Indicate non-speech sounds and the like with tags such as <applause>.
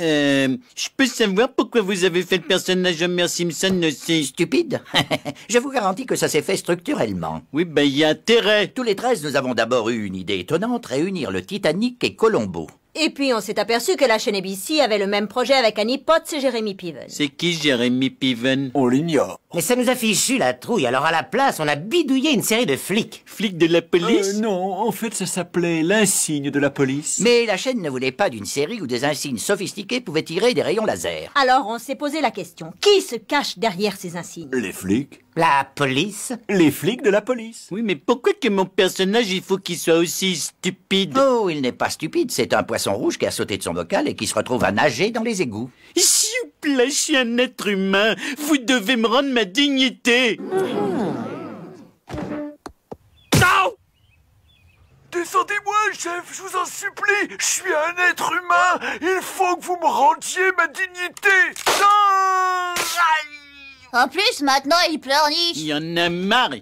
Euh, je peux savoir pourquoi vous avez fait le personnage de Mère Simpson aussi Stupide <laughs> Je vous garantis que ça s'est fait structurellement. Oui, ben y a intérêt. Tous les treize, nous avons d'abord eu une idée étonnante, réunir le Titanic et Colombo. Et puis on s'est aperçu que la chaîne ABC avait le même projet avec Annie Potts et Jeremy Piven. C'est qui Jeremy Piven On l'ignore. Mais ça nous a fichu la trouille, alors à la place, on a bidouillé une série de flics. Flics de la police euh, Non, en fait ça s'appelait l'insigne de la police. Mais la chaîne ne voulait pas d'une série où des insignes sophistiqués pouvaient tirer des rayons laser. Alors on s'est posé la question, qui se cache derrière ces insignes Les flics. La police Les flics de la police. Oui, mais pourquoi que mon personnage, il faut qu'il soit aussi stupide Oh, il n'est pas stupide, c'est un poisson rouge qui a sauté de son bocal et qui se retrouve à nager dans les égouts. S'il vous plaît, je suis un être humain. Vous devez me rendre ma dignité. Ah Descendez-moi, chef, je vous en supplie. Je suis un être humain. Il faut que vous me rendiez ma dignité. en plus, maintenant, il pleurniche. Il y en a marre.